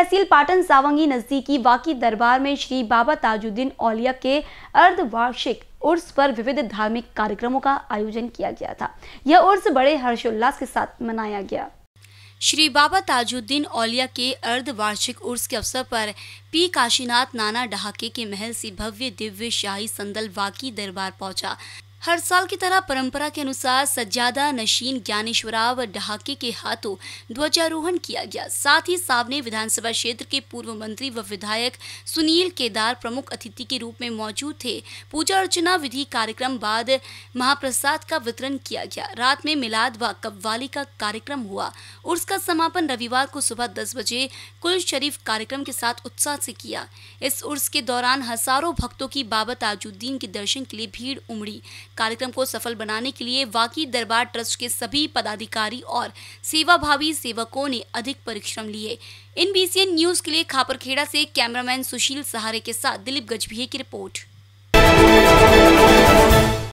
तहसील पाटन सावंगी नजदीकी वाकी दरबार में श्री बाबा ताजुद्दीन औलिया के अर्धवार्षिक उर्स पर विविध धार्मिक कार्यक्रमों का आयोजन किया गया था यह उर्स बड़े हर्षोल्लास के साथ मनाया गया श्री बाबा ताजुद्दीन औलिया के अर्धवार्षिक उर्स के अवसर पर पी काशीनाथ नाना डहाके के महल से भव्य दिव्य शाही संदल वाकी दरबार पहुंचा हर साल की तरह परंपरा के अनुसार सज्जादा नशीन ज्ञानेश्वराव डहाके के हाथों ध्वजारोहण किया गया साथ ही सावने विधानसभा क्षेत्र के पूर्व मंत्री व विधायक सुनील केदार प्रमुख अतिथि के रूप में मौजूद थे पूजा अर्चना विधि कार्यक्रम बाद महाप्रसाद का वितरण किया गया रात में मिलाद व कव्वाली का कार्यक्रम हुआ उर्स का समापन रविवार को सुबह दस बजे कुल शरीफ कार्यक्रम के साथ उत्साह से किया इस उर्स के दौरान हजारों भक्तों की बाबा ताजुद्दीन के दर्शन के लिए भीड़ उमड़ी कार्यक्रम को सफल बनाने के लिए वाकी दरबार ट्रस्ट के सभी पदाधिकारी और सेवाभावी सेवकों ने अधिक परिश्रम लिए इन बी न्यूज के लिए खापरखेड़ा से कैमरामैन सुशील सहारे के साथ दिलीप गजभिये की रिपोर्ट